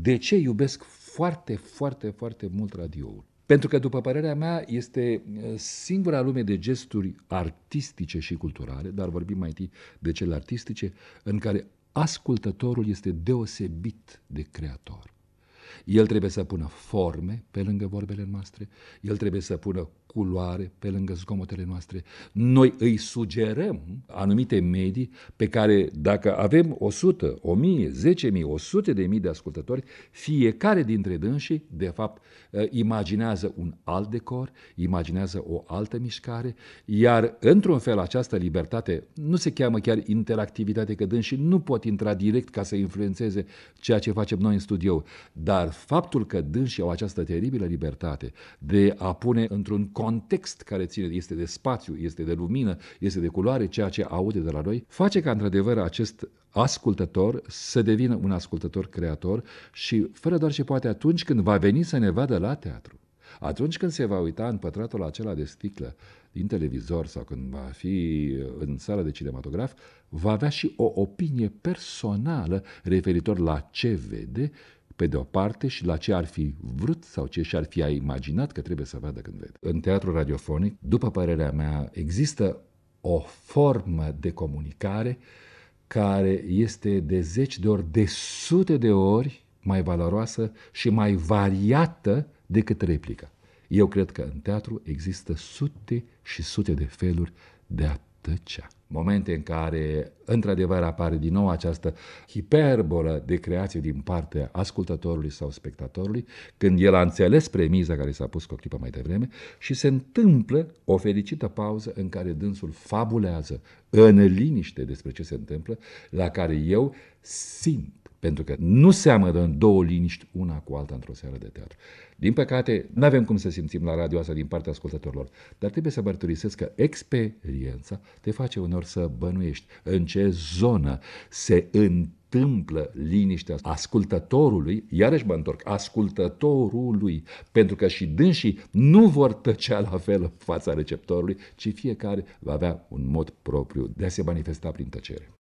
De ce iubesc foarte, foarte, foarte mult radioul? Pentru că, după părerea mea, este uh, singura lume de gesturi artistice și culturale, dar vorbim mai întâi de cele artistice, în care ascultătorul este deosebit de creator. El trebuie să pună forme pe lângă vorbele noastre, el trebuie să pună culoare pe lângă zgomotele noastre. Noi îi sugerăm anumite medii pe care dacă avem 100, 1000, 10.000, 100 de mii de ascultători, fiecare dintre dânsii, de fapt, eh, imaginează un alt decor, imaginează o altă mișcare, iar într-un fel această libertate nu se cheamă chiar interactivitate, că dânsii nu pot intra direct ca să influențeze ceea ce facem noi în studio, dar dar faptul că dânsii au această teribilă libertate de a pune într-un context care ține, este de spațiu, este de lumină, este de culoare, ceea ce aude de la noi, face ca într-adevăr acest ascultător să devină un ascultător creator și fără doar și poate atunci când va veni să ne vadă la teatru. Atunci când se va uita în pătratul acela de sticlă din televizor sau când va fi în sala de cinematograf, va avea și o opinie personală referitor la ce vede pe de o parte și la ce ar fi vrut sau ce și-ar fi imaginat că trebuie să vadă când vede. În teatru radiofonic, după părerea mea, există o formă de comunicare care este de zeci de ori, de sute de ori mai valoroasă și mai variată decât replica. Eu cred că în teatru există sute și sute de feluri de a tăcea. Momente în care, într-adevăr, apare din nou această hiperbolă de creație din partea ascultătorului sau spectatorului, când el a înțeles premiza care s-a pus cu o clipă mai devreme și se întâmplă o fericită pauză în care dânsul fabulează în liniște despre ce se întâmplă, la care eu simt pentru că nu seamănă două liniști una cu alta într-o seară de teatru. Din păcate, nu avem cum să simțim la radio asta din partea ascultătorilor, dar trebuie să mărturisesc că experiența te face unor să bănuiești în ce zonă se întâmplă liniștea ascultătorului, iarăși mă întorc, ascultătorului, pentru că și dânsii nu vor tăcea la fel în fața receptorului, ci fiecare va avea un mod propriu de a se manifesta prin tăcere.